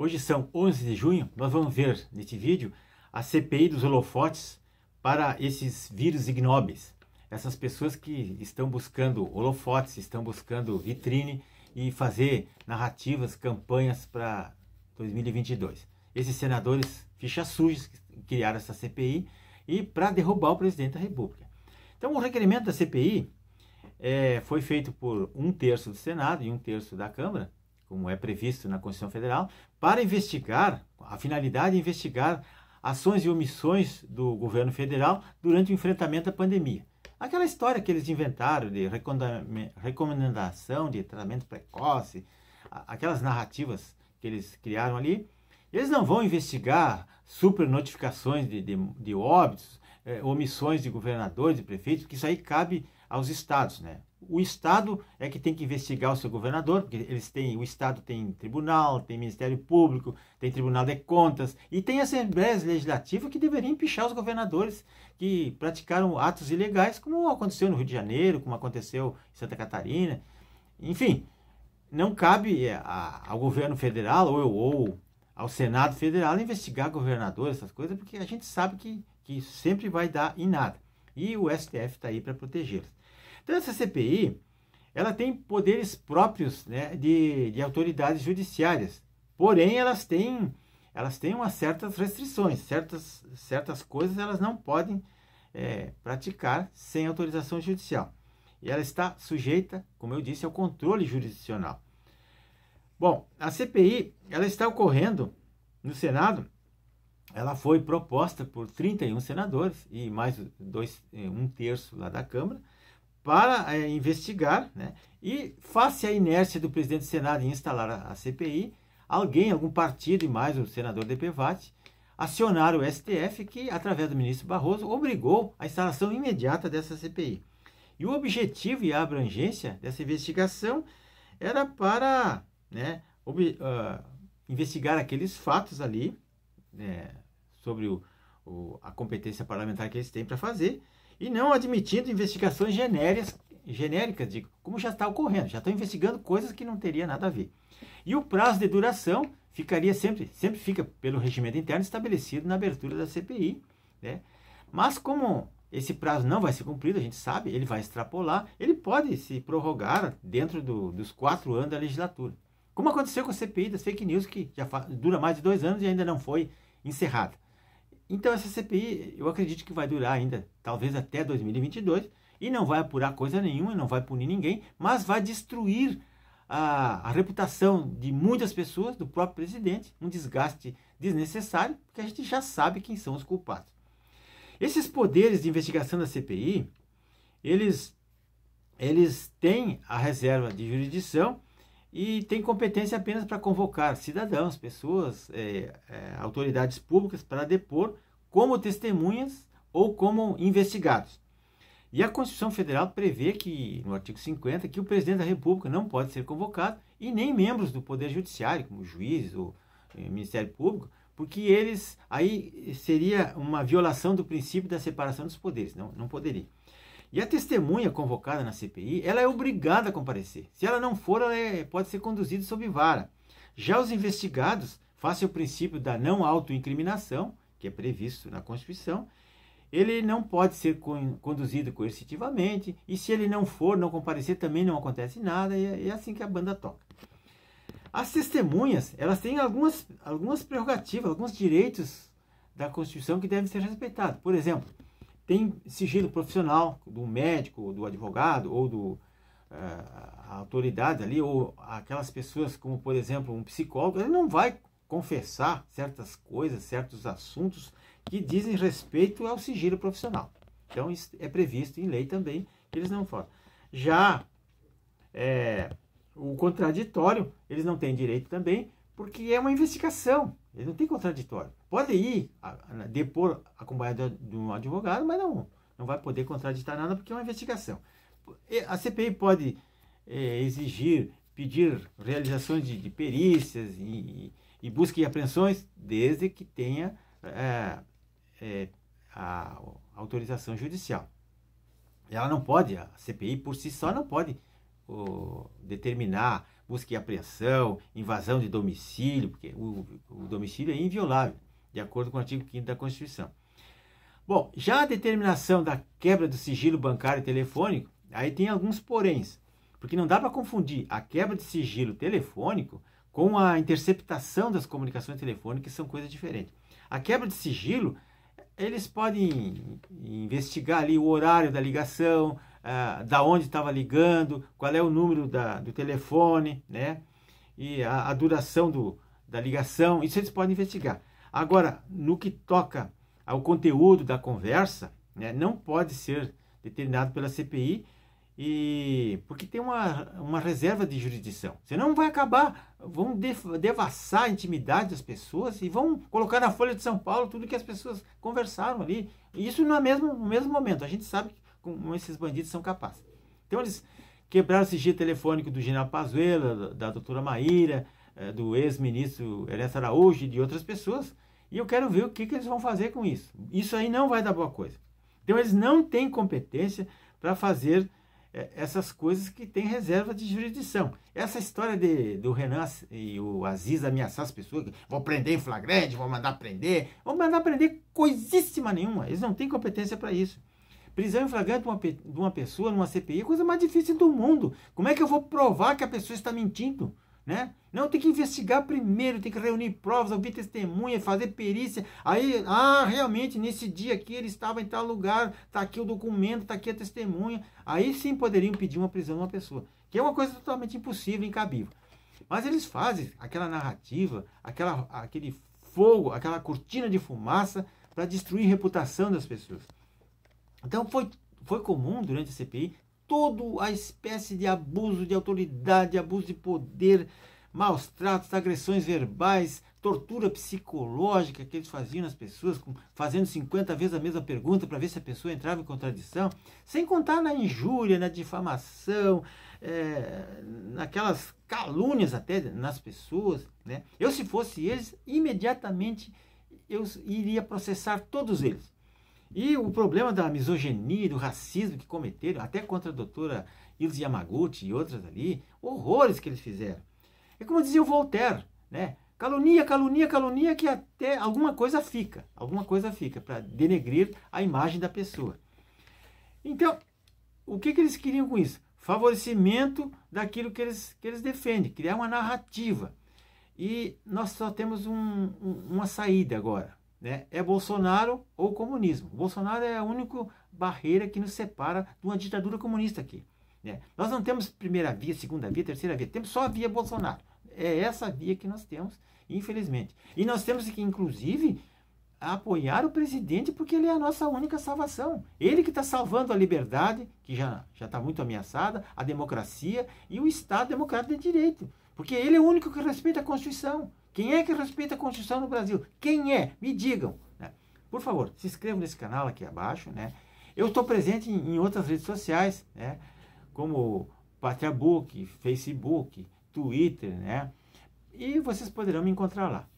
Hoje são 11 de junho, nós vamos ver neste vídeo a CPI dos holofotes para esses vírus ignóbeis. Essas pessoas que estão buscando holofotes, estão buscando vitrine e fazer narrativas, campanhas para 2022. Esses senadores fichas sujas criaram essa CPI e para derrubar o presidente da República. Então, o requerimento da CPI é, eh, foi feito por um terço do Senado e um terço da Câmara, como é previsto na Constituição Federal, para investigar, a finalidade é investigar ações e omissões do governo federal durante o enfrentamento à pandemia. Aquela história que eles inventaram de recomendação de tratamento precoce, aquelas narrativas que eles criaram ali, eles não vão investigar super notificações de, de, de óbitos, eh, omissões de governadores, de prefeitos, que isso aí cabe aos estados, né? o Estado é que tem que investigar o seu governador, porque eles têm, o Estado tem tribunal, tem Ministério Público, tem Tribunal de Contas e tem assembleias legislativas que deveriam empichar os governadores que praticaram atos ilegais, como aconteceu no Rio de Janeiro, como aconteceu em Santa Catarina. Enfim, não cabe é, a, ao governo federal ou, ou ao Senado federal investigar governadores essas coisas, porque a gente sabe que, que sempre vai dar em nada. E o STF está aí para protegê-los. Então, essa CPI ela tem poderes próprios né, de, de autoridades judiciárias, porém elas têm elas têm umas certas restrições, certas, certas coisas elas não podem é, praticar sem autorização judicial. E ela está sujeita, como eu disse, ao controle jurisdicional. Bom, a CPI ela está ocorrendo no Senado. Ela foi proposta por 31 senadores e mais dois, um terço lá da Câmara para é, investigar, né? E face à inércia do presidente do Senado em instalar a, a CPI, alguém, algum partido e mais o senador DPVAT, acionaram o STF que, através do ministro Barroso, obrigou a instalação imediata dessa CPI. E o objetivo e a abrangência dessa investigação era para né, ob, uh, ah, investigar aqueles fatos ali né, sobre o, o, a competência parlamentar que eles têm para fazer e não admitindo investigações genéricas, genéricas digo, como já está ocorrendo, já estão investigando coisas que não teria nada a ver. E o prazo de duração ficaria sempre, sempre fica pelo regimento interno estabelecido na abertura da CPI, né? Mas como esse prazo não vai ser cumprido, a gente sabe, ele vai extrapolar, ele pode se prorrogar dentro do, dos quatro anos da legislatura. Como aconteceu com a CPI das fake news, que já dura mais de dois anos e ainda não foi encerrada. Então, essa CPI, eu acredito que vai durar ainda, talvez até 2022, e não vai apurar coisa nenhuma, não vai punir ninguém, mas vai destruir a, a reputação de muitas pessoas, do próprio presidente, um desgaste desnecessário, porque a gente já sabe quem são os culpados. Esses poderes de investigação da CPI, eles, eles têm a reserva de jurisdição e tem competência apenas para convocar cidadãos, pessoas, é, é, autoridades públicas para depor como testemunhas ou como investigados. E a Constituição Federal prevê que, no artigo 50, que o presidente da República não pode ser convocado e nem membros do Poder Judiciário, como juízes ou eh, Ministério Público, porque eles aí seria uma violação do princípio da separação dos poderes, não, não poderia. E a testemunha convocada na CPI, ela é obrigada a comparecer. Se ela não for, ela é, pode ser conduzida sob vara. Já os investigados, face ao princípio da não autoincriminação, que é previsto na Constituição, ele não pode ser conduzido coercitivamente, e se ele não for, não comparecer, também não acontece nada, é, e é assim que a banda toca. As testemunhas, elas têm algumas, algumas prerrogativas, alguns direitos da Constituição que devem ser respeitados. Por exemplo, tem sigilo profissional do médico, do advogado ou do uh, autoridade ali, ou aquelas pessoas como, por exemplo, um psicólogo, ele não vai confessar certas coisas, certos assuntos que dizem respeito ao sigilo profissional. Então, isso é previsto em lei também, que eles não falam. Já é, o contraditório, eles não têm direito também, porque é uma investigação, ele não tem contraditório. Pode ir a, a, depor acompanhado de um advogado, mas não, não vai poder contraditar nada porque é uma investigação. A CPI pode é, exigir, pedir realizações de, de perícias e, e, busca e apreensões, desde que tenha é, é, a autorização judicial. Ela não pode, a CPI por si só não pode o, determinar busca e apreensão, invasão de domicílio, porque o, o domicílio é inviolável, de acordo com o artigo 5 da Constituição. Bom, já a determinação da quebra do sigilo bancário e telefônico, aí tem alguns poréns, porque não dá para confundir a quebra de sigilo telefônico com a interceptação das comunicações telefônicas, que são coisas diferentes. A quebra de sigilo, eles podem investigar ali o horário da ligação, ah, da onde estava ligando, qual é o número da, do telefone, né? E a, a duração do, da ligação, isso eles podem investigar. Agora, no que toca ao conteúdo da conversa, né, não pode ser determinado pela CPI, e porque tem uma, uma reserva de jurisdição. Senão vai acabar, vão devassar a intimidade das pessoas e vão colocar na Folha de São Paulo tudo que as pessoas conversaram ali. Isso no é mesmo, no mesmo momento. A gente sabe que como esses bandidos são capazes. Então eles quebraram o sigilo telefônico do general Pazuello, da doutora Maíra, eh, do ex-ministro Ernesto Araújo e de outras pessoas. E eu quero ver o que, que eles vão fazer com isso. Isso aí não vai dar boa coisa. Então eles não têm competência para fazer eh, essas coisas que têm reserva de jurisdição. Essa história de, do Renan e o Aziz ameaçar as pessoas, vou prender em flagrante, vou mandar prender, vou mandar prender coisíssima nenhuma. Eles não têm competência para isso. Prisão em flagrante de uma, de uma pessoa numa CPI é a coisa mais difícil do mundo. Como é que eu vou provar que a pessoa está mentindo? Né? Não, tem que investigar primeiro, tem que reunir provas, ouvir testemunha, fazer perícia. Aí, ah, realmente, nesse dia aqui ele estava em tal lugar, está aqui o documento, está aqui a testemunha. Aí sim poderiam pedir uma prisão de uma pessoa, que é uma coisa totalmente impossível, incabível. Mas eles fazem aquela narrativa, aquela, aquele fogo, aquela cortina de fumaça para destruir a reputação das pessoas. Então foi, foi comum durante a CPI toda a espécie de abuso de autoridade, abuso de poder, maus tratos, agressões verbais, tortura psicológica que eles faziam nas pessoas, fazendo 50 vezes a mesma pergunta para ver se a pessoa entrava em contradição, sem contar na injúria, na difamação, é, naquelas calúnias até nas pessoas. Né? Eu, se fosse eles, imediatamente eu iria processar todos eles. E o problema da misoginia, do racismo que cometeram, até contra a doutora Ilse Yamaguchi e outras ali, horrores que eles fizeram. É como dizia o Voltaire, né? Calunia, calunia, calunia, que até alguma coisa fica, alguma coisa fica, para denegrir a imagem da pessoa. Então, o que, que eles queriam com isso? Favorecimento daquilo que eles, que eles defendem, criar uma narrativa. E nós só temos um, um, uma saída agora. Né? É Bolsonaro ou comunismo. Bolsonaro é a única barreira que nos separa de uma ditadura comunista aqui. Né? Nós não temos primeira via, segunda via, terceira via, temos só a via Bolsonaro. É essa via que nós temos, infelizmente. E nós temos que, inclusive, apoiar o presidente porque ele é a nossa única salvação. Ele que está salvando a liberdade, que já está muito ameaçada, a democracia e o Estado democrático de direito. Porque ele é o único que respeita a Constituição. Quem é que respeita a Constituição no Brasil? Quem é? Me digam. Né? Por favor, se inscrevam nesse canal aqui abaixo. Né? Eu estou presente em, em, outras redes sociais, né? como Patreon, Facebook, Twitter, né? E vocês poderão me encontrar lá.